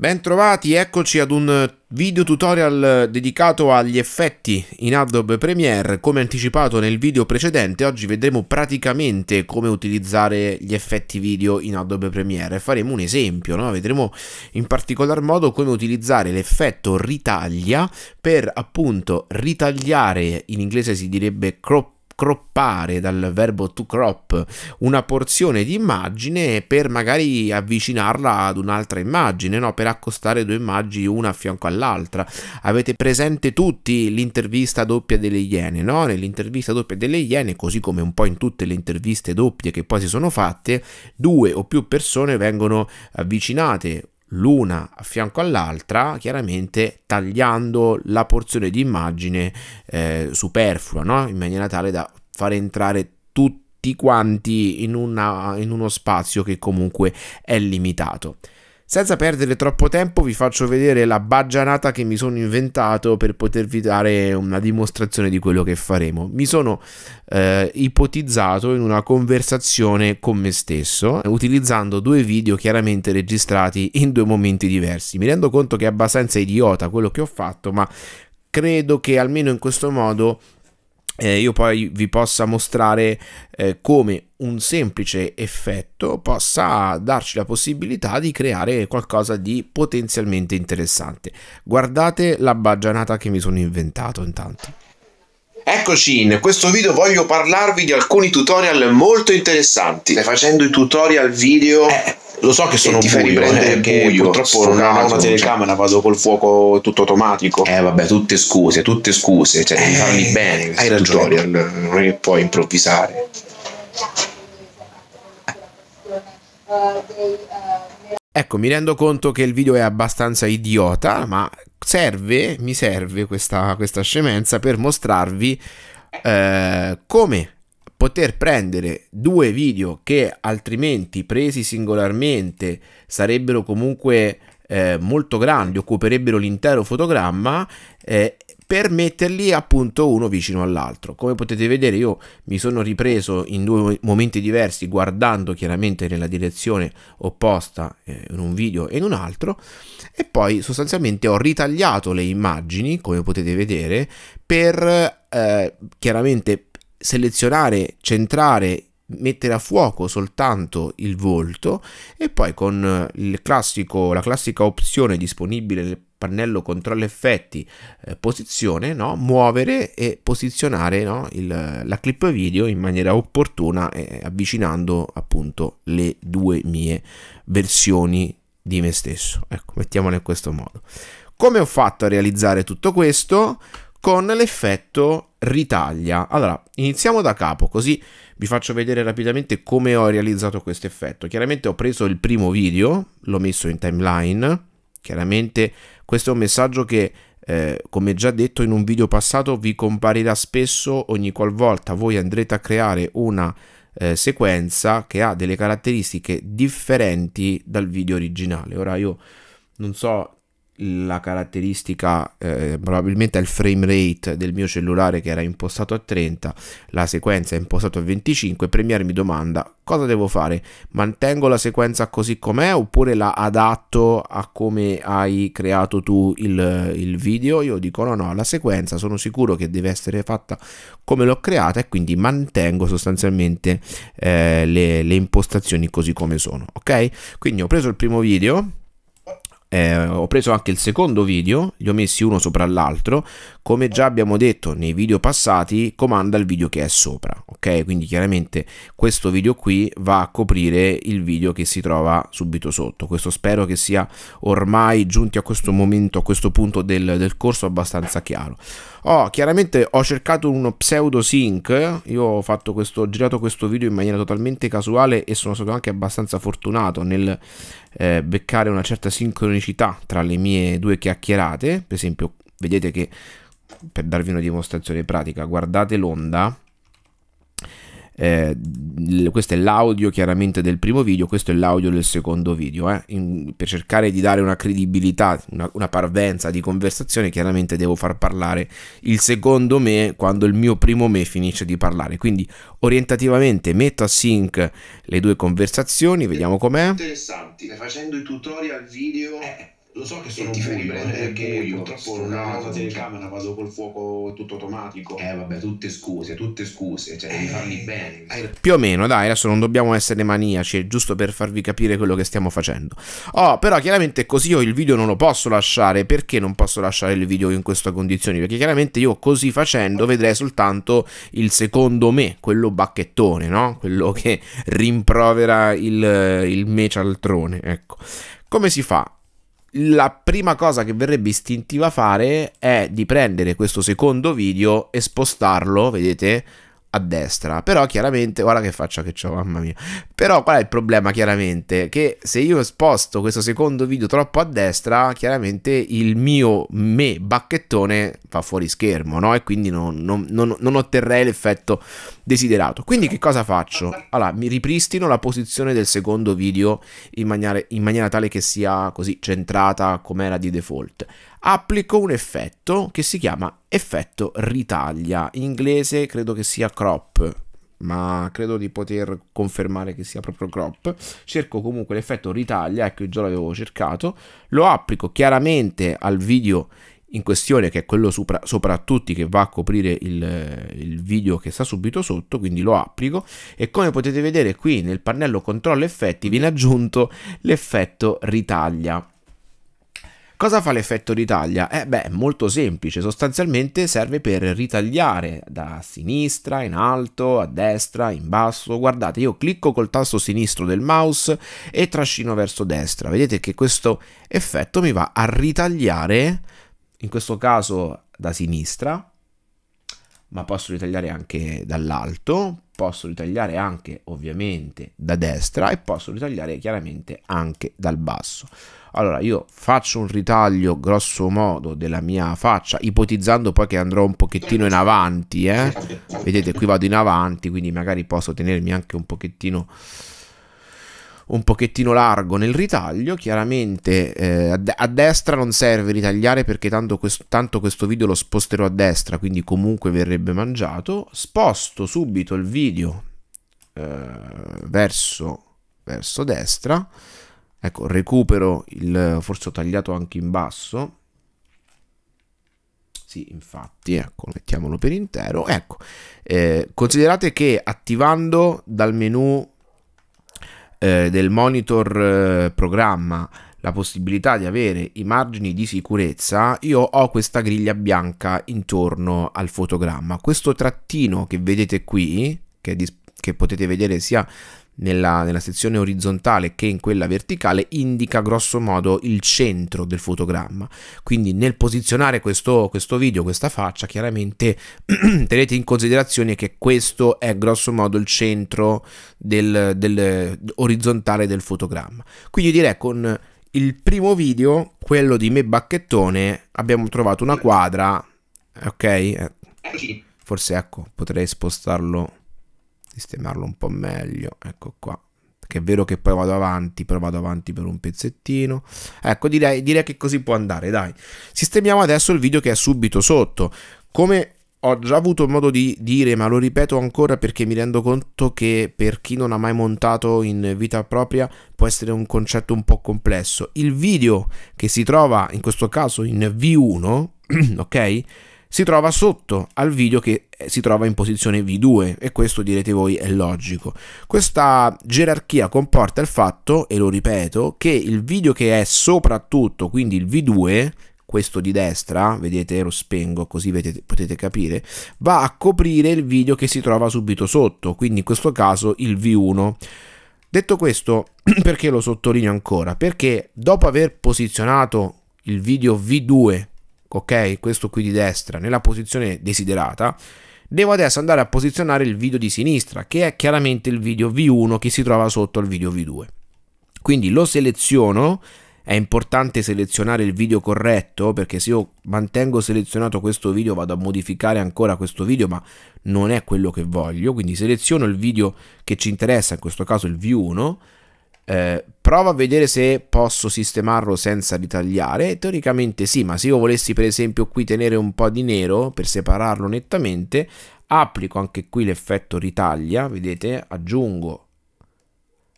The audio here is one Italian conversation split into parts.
Bentrovati, eccoci ad un eh, video tutorial eh, dedicato agli effetti in Adobe Premiere. Come anticipato nel video precedente, oggi vedremo praticamente come utilizzare gli effetti video in Adobe Premiere. Faremo un esempio, no? vedremo in particolar modo come utilizzare l'effetto ritaglia per appunto ritagliare, in inglese si direbbe crop croppare dal verbo to crop una porzione di immagine per magari avvicinarla ad un'altra immagine, no? per accostare due immagini una a fianco all'altra. Avete presente tutti l'intervista doppia delle Iene, no? nell'intervista doppia delle Iene, così come un po' in tutte le interviste doppie che poi si sono fatte, due o più persone vengono avvicinate l'una a fianco all'altra, chiaramente tagliando la porzione di immagine eh, superflua, no? in maniera tale da far entrare tutti quanti in, una, in uno spazio che comunque è limitato. Senza perdere troppo tempo vi faccio vedere la baggianata che mi sono inventato per potervi dare una dimostrazione di quello che faremo. Mi sono eh, ipotizzato in una conversazione con me stesso utilizzando due video chiaramente registrati in due momenti diversi. Mi rendo conto che è abbastanza idiota quello che ho fatto ma credo che almeno in questo modo eh, io poi vi possa mostrare eh, come un semplice effetto possa darci la possibilità di creare qualcosa di potenzialmente interessante. Guardate la baggianata che mi sono inventato intanto. Eccoci, in questo video voglio parlarvi di alcuni tutorial molto interessanti. Stai facendo i tutorial video? Eh, lo so che sono ti fai buio, eh, che buio, purtroppo non ho una telecamera, vado col fuoco tutto automatico. Eh vabbè, tutte scuse, tutte scuse, cioè devi eh, farli bene. Hai ragione, tutorial. non è che puoi improvvisare. Eh. Ecco, mi rendo conto che il video è abbastanza idiota, ma serve, mi serve questa, questa scemenza per mostrarvi eh, come poter prendere due video che altrimenti presi singolarmente sarebbero comunque eh, molto grandi, occuperebbero l'intero fotogramma eh, per metterli appunto uno vicino all'altro. Come potete vedere io mi sono ripreso in due momenti diversi guardando chiaramente nella direzione opposta eh, in un video e in un altro e poi sostanzialmente ho ritagliato le immagini come potete vedere per eh, chiaramente selezionare, centrare mettere a fuoco soltanto il volto e poi con classico, la classica opzione disponibile nel pannello controllo effetti eh, posizione no? muovere e posizionare no? Il, la clip video in maniera opportuna eh, avvicinando appunto le due mie versioni di me stesso ecco mettiamole in questo modo come ho fatto a realizzare tutto questo con l'effetto ritaglia allora iniziamo da capo così vi faccio vedere rapidamente come ho realizzato questo effetto chiaramente ho preso il primo video l'ho messo in timeline Chiaramente questo è un messaggio che, eh, come già detto in un video passato, vi comparirà spesso ogni qualvolta voi andrete a creare una eh, sequenza che ha delle caratteristiche differenti dal video originale. Ora io non so la caratteristica eh, probabilmente è il frame rate del mio cellulare che era impostato a 30 la sequenza è impostata a 25 Premiere mi domanda cosa devo fare mantengo la sequenza così com'è oppure la adatto a come hai creato tu il, il video io dico no no la sequenza sono sicuro che deve essere fatta come l'ho creata e quindi mantengo sostanzialmente eh, le, le impostazioni così come sono ok quindi ho preso il primo video eh, ho preso anche il secondo video, li ho messi uno sopra l'altro, come già abbiamo detto nei video passati comanda il video che è sopra, ok? Quindi chiaramente questo video qui va a coprire il video che si trova subito sotto, questo spero che sia ormai giunti a questo momento, a questo punto del, del corso abbastanza chiaro. Oh, chiaramente ho cercato uno pseudo sync, io ho, questo, ho girato questo video in maniera totalmente casuale e sono stato anche abbastanza fortunato nel eh, beccare una certa sincronicità tra le mie due chiacchierate, per esempio vedete che per darvi una dimostrazione pratica, guardate l'onda eh, questo è l'audio chiaramente del primo video, questo è l'audio del secondo video. Eh. In, per cercare di dare una credibilità, una, una, parvenza di conversazione, chiaramente devo far parlare il secondo me quando il mio primo me finisce di parlare. Quindi orientativamente metto a sync le due conversazioni, vediamo com'è. Interessanti, facendo i tutorial video... Eh lo so che sono buio eh, perché purtroppo non ho la telecamera vado col fuoco tutto automatico eh vabbè tutte scuse tutte scuse cioè devi eh, bene più o meno dai adesso non dobbiamo essere maniaci è giusto per farvi capire quello che stiamo facendo oh però chiaramente così io il video non lo posso lasciare perché non posso lasciare il video in questa condizione? perché chiaramente io così facendo vedrei soltanto il secondo me quello bacchettone no? quello che rimprovera il, il me cialtrone ecco come si fa? la prima cosa che verrebbe istintiva fare è di prendere questo secondo video e spostarlo, vedete, a destra. Però chiaramente, guarda che faccia che ho, mamma mia. Però qual è il problema chiaramente? Che se io sposto questo secondo video troppo a destra, chiaramente il mio me bacchettone va fuori schermo, no? E quindi non, non, non, non otterrei l'effetto desiderato. Quindi che cosa faccio? Allora, mi ripristino la posizione del secondo video in maniera, in maniera tale che sia così centrata come era di default applico un effetto che si chiama effetto ritaglia. In inglese credo che sia crop ma credo di poter confermare che sia proprio crop. Cerco comunque l'effetto ritaglia, ecco già l'avevo cercato, lo applico chiaramente al video in questione che è quello sopra, sopra tutti che va a coprire il, il, video che sta subito sotto quindi lo applico e come potete vedere qui nel pannello controllo effetti viene aggiunto l'effetto ritaglia Cosa fa l'effetto ritaglia? Eh beh, molto semplice, sostanzialmente serve per ritagliare da sinistra, in alto, a destra, in basso. Guardate, io clicco col tasto sinistro del mouse e trascino verso destra. Vedete che questo effetto mi va a ritagliare, in questo caso da sinistra, ma posso ritagliare anche dall'alto, posso ritagliare anche ovviamente da destra e posso ritagliare chiaramente anche dal basso. Allora io faccio un ritaglio grosso modo della mia faccia, ipotizzando poi che andrò un pochettino in avanti, eh? vedete qui vado in avanti, quindi magari posso tenermi anche un pochettino un pochettino largo nel ritaglio, chiaramente eh, a destra non serve ritagliare perché tanto questo, tanto questo video lo sposterò a destra, quindi comunque verrebbe mangiato, sposto subito il video eh, verso, verso destra. Ecco, recupero il forse ho tagliato anche in basso. Sì, infatti, ecco, mettiamolo per intero. Ecco, eh, considerate che attivando dal menu eh, del monitor eh, programma la possibilità di avere i margini di sicurezza, io ho questa griglia bianca intorno al fotogramma. Questo trattino che vedete qui, che, che potete vedere sia nella, nella sezione orizzontale che in quella verticale indica grosso modo il centro del fotogramma. Quindi nel posizionare questo, questo video, questa faccia, chiaramente tenete in considerazione che questo è grosso modo il centro del, del orizzontale del fotogramma. Quindi direi con il primo video, quello di me bacchettone, abbiamo trovato una quadra, ok? Eh, forse ecco, potrei spostarlo sistemarlo un po' meglio, ecco qua. Perché è vero che poi vado avanti, però vado avanti per un pezzettino. Ecco, direi, direi che così può andare, dai. Sistemiamo adesso il video che è subito sotto. Come ho già avuto modo di dire, ma lo ripeto ancora perché mi rendo conto che per chi non ha mai montato in vita propria può essere un concetto un po' complesso. Il video che si trova in questo caso in V1, ok? si trova sotto al video che eh, si trova in posizione V2 e questo direte voi è logico. Questa gerarchia comporta il fatto, e lo ripeto, che il video che è soprattutto, quindi il V2, questo di destra, vedete lo spengo così vedete, potete capire, va a coprire il video che si trova subito sotto, quindi in questo caso il V1. Detto questo, perché lo sottolineo ancora? Perché dopo aver posizionato il video V2 ok? Questo qui di destra, nella posizione desiderata, devo adesso andare a posizionare il video di sinistra, che è chiaramente il video V1 che si trova sotto al video V2. Quindi lo seleziono, è importante selezionare il video corretto perché se io mantengo selezionato questo video vado a modificare ancora questo video ma non è quello che voglio quindi seleziono il video che ci interessa in questo caso il V1 eh, provo a vedere se posso sistemarlo senza ritagliare. Teoricamente sì, ma se io volessi per esempio qui tenere un po' di nero per separarlo nettamente, applico anche qui l'effetto ritaglia, vedete, aggiungo,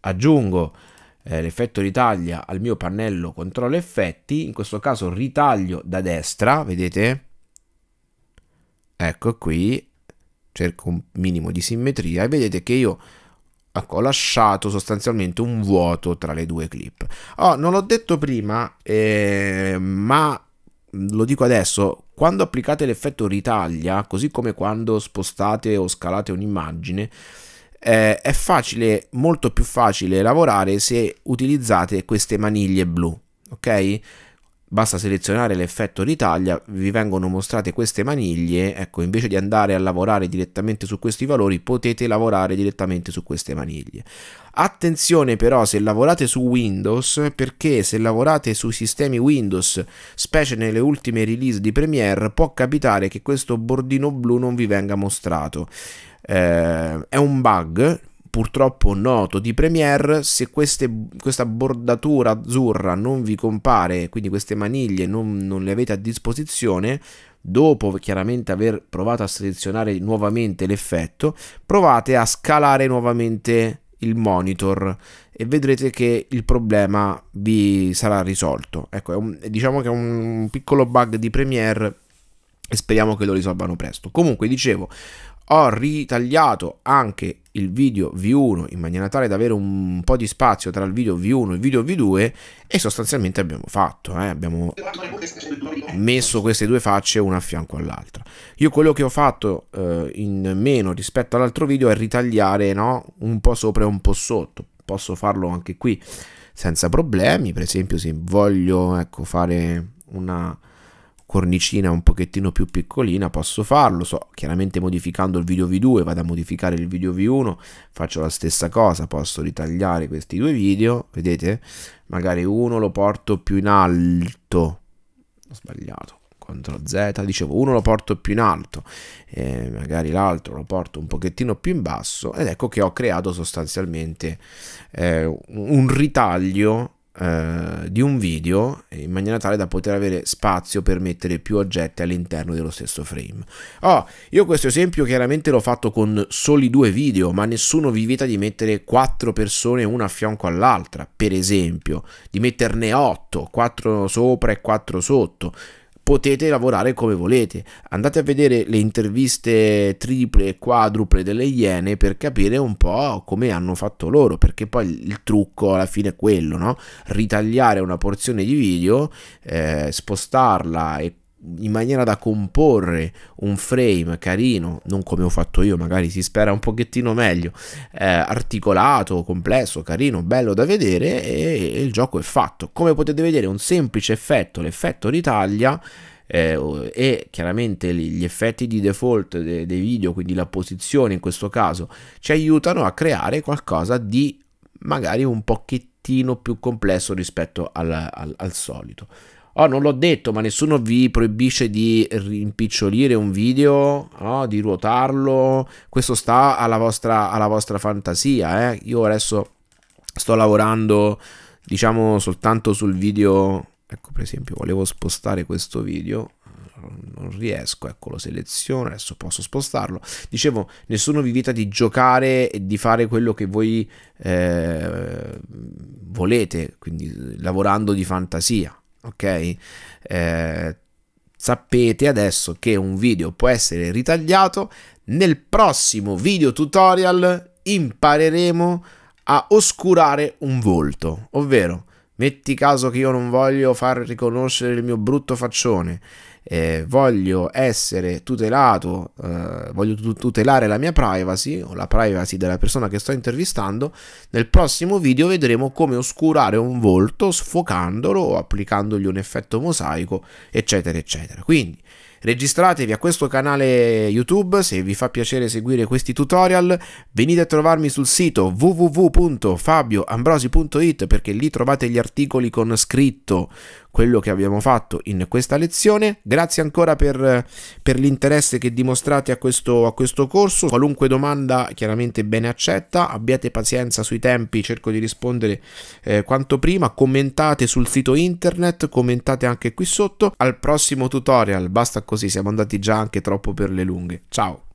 aggiungo eh, l'effetto ritaglia al mio pannello controllo effetti, in questo caso ritaglio da destra, vedete? Ecco qui, cerco un minimo di simmetria e vedete che io Ecco, ho lasciato sostanzialmente un vuoto tra le due clip. Oh, non l'ho detto prima, eh, ma lo dico adesso, quando applicate l'effetto ritaglia, così come quando spostate o scalate un'immagine, eh, è facile, molto più facile lavorare se utilizzate queste maniglie blu, ok? Basta selezionare l'effetto ritaglia, vi vengono mostrate queste maniglie, ecco invece di andare a lavorare direttamente su questi valori potete lavorare direttamente su queste maniglie. Attenzione però se lavorate su Windows perché se lavorate sui sistemi Windows, specie nelle ultime release di Premiere, può capitare che questo bordino blu non vi venga mostrato. Eh, è un bug, purtroppo noto di Premiere, se queste, questa bordatura azzurra non vi compare, quindi queste maniglie non, non le avete a disposizione, dopo chiaramente aver provato a selezionare nuovamente l'effetto, provate a scalare nuovamente il monitor e vedrete che il problema vi sarà risolto. Ecco, un, diciamo che è un piccolo bug di Premiere e speriamo che lo risolvano presto. Comunque, dicevo, ho ritagliato anche il video V1 in maniera tale da avere un po' di spazio tra il video V1 e il video V2 e sostanzialmente abbiamo fatto, eh? abbiamo messo queste due facce una a fianco all'altra. Io quello che ho fatto eh, in meno rispetto all'altro video è ritagliare no? un po' sopra e un po' sotto, posso farlo anche qui senza problemi, per esempio se voglio ecco, fare una cornicina un pochettino più piccolina posso farlo so chiaramente modificando il video v2 vado a modificare il video v1 faccio la stessa cosa posso ritagliare questi due video vedete magari uno lo porto più in alto ho sbagliato CTRL Z, dicevo uno lo porto più in alto, eh, magari l'altro lo porto un pochettino più in basso ed ecco che ho creato sostanzialmente eh, un ritaglio eh, di un video in maniera tale da poter avere spazio per mettere più oggetti all'interno dello stesso frame. Oh, io questo esempio chiaramente l'ho fatto con soli due video, ma nessuno vi vieta di mettere quattro persone una a fianco all'altra, per esempio, di metterne otto, quattro sopra e quattro sotto potete lavorare come volete. Andate a vedere le interviste triple e quadruple delle Iene per capire un po' come hanno fatto loro, perché poi il trucco alla fine è quello, no? Ritagliare una porzione di video, eh, spostarla e in maniera da comporre un frame carino, non come ho fatto io, magari si spera un pochettino meglio, eh, articolato, complesso, carino, bello da vedere e, e, il gioco è fatto. Come potete vedere un semplice effetto, l'effetto ritaglia eh, e chiaramente gli effetti di default dei video, quindi la posizione in questo caso, ci aiutano a creare qualcosa di magari un pochettino più complesso rispetto al, al, al solito. Oh, non l'ho detto, ma nessuno vi proibisce di rimpicciolire un video, no? di ruotarlo. Questo sta alla vostra, alla vostra fantasia. Eh? Io adesso sto lavorando, diciamo, soltanto sul video. Ecco, per esempio, volevo spostare questo video non riesco, ecco lo seleziono, adesso posso spostarlo. Dicevo, nessuno vi invita di giocare e di fare quello che voi eh, volete, quindi lavorando di fantasia ok? Eh, sapete adesso che un video può essere ritagliato. Nel prossimo video tutorial impareremo a oscurare un volto, ovvero Metti caso che io non voglio far riconoscere il mio brutto faccione, eh, voglio essere tutelato, eh, voglio tutelare la mia privacy o la privacy della persona che sto intervistando. Nel prossimo video vedremo come oscurare un volto sfocandolo o applicandogli un effetto mosaico, eccetera, eccetera. Quindi Registratevi a questo canale YouTube se vi fa piacere seguire questi tutorial. Venite a trovarmi sul sito www.fabioambrosi.it perché lì trovate gli articoli con scritto quello che abbiamo fatto in questa lezione. Grazie ancora per, per l'interesse che dimostrate a questo, a questo corso. Qualunque domanda chiaramente bene accetta, abbiate pazienza sui tempi, cerco di rispondere eh, quanto prima. Commentate sul sito internet, commentate anche qui sotto. Al prossimo tutorial, basta così, siamo andati già anche troppo per le lunghe. Ciao!